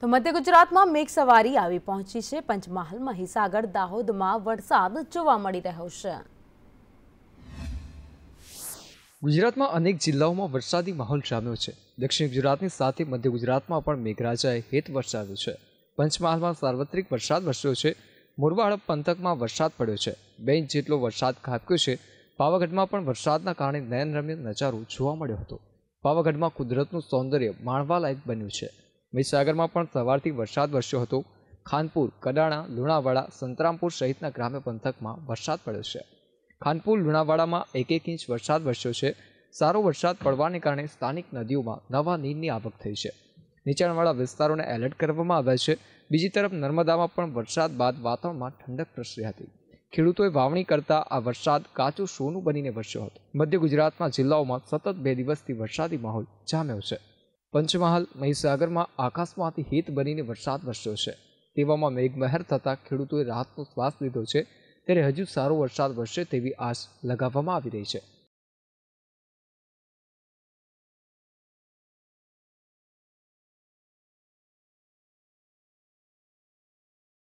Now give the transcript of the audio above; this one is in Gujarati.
તો મધ્ય ગુજરાતમાં મેઘ સવારી આવી પહોંચી છે પંચમહાલમાં હિસાગર દાહોદમાં વરસાદ જોવા મળી રહ્યો છે ગુજરાતમાં અનેક જિલ્લાઓમાં વરસાદી માહોલ જામ્યો છે દક્ષિણ ગુજરાતની સાથે મધ્ય ગુજરાતમાં પણ મેઘરાજાએ હેત વરસાવ્યું છે પંચમહાલમાં સાર્વત્રિક વરસાદ વરસ્યો છે મોરવાડ પંથકમાં વરસાદ પડ્યો છે બે ઇંચ જેટલો વરસાદ ખાબક્યો છે પાવાગઢમાં પણ વરસાદના કારણે નયનરમ્ય નજારો જોવા મળ્યો હતો પાવાગઢમાં કુદરતનું સૌંદર્ય માણવાલાયક બન્યું છે મહીસાગરમાં પણ સવારથી વરસાદ વરસ્યો હતો ખાનપુર કડાણા લુણાવાડા સંતરામપુર સહિતના ગ્રામ્ય પંથકમાં વરસાદ પડ્યો છે ખાનપુર લુણાવાડામાં એક એક ઇંચ વરસાદ વરસ્યો છે સારો વરસાદ પડવાને કારણે સ્થાનિક નદીઓમાં નવા નીરની આવક થઈ છે નીચાણવાળા વિસ્તારોને એલર્ટ કરવામાં આવ્યા છે બીજી તરફ નર્મદામાં પણ વરસાદ બાદ વાતાવરણમાં ઠંડક પ્રસરી હતી ખેડૂતોએ વાવણી કરતા આ વરસાદ કાચું સોનું બનીને વરસ્યો હતો મધ્ય ગુજરાતમાં જિલ્લાઓમાં સતત બે દિવસથી વરસાદી માહોલ જામ્યો છે પંચમહાલ મહીસાગરમાં આકાશમાંથી હેત બનીને વરસાદ વરસ્યો છે તેવામાં મેઘમહેર થતાં ખેડૂતોએ રાહતનો શ્વાસ લીધો છે ત્યારે હજુ સારો વરસાદ વરસે તેવી આશ લગાવવામાં આવી રહી છે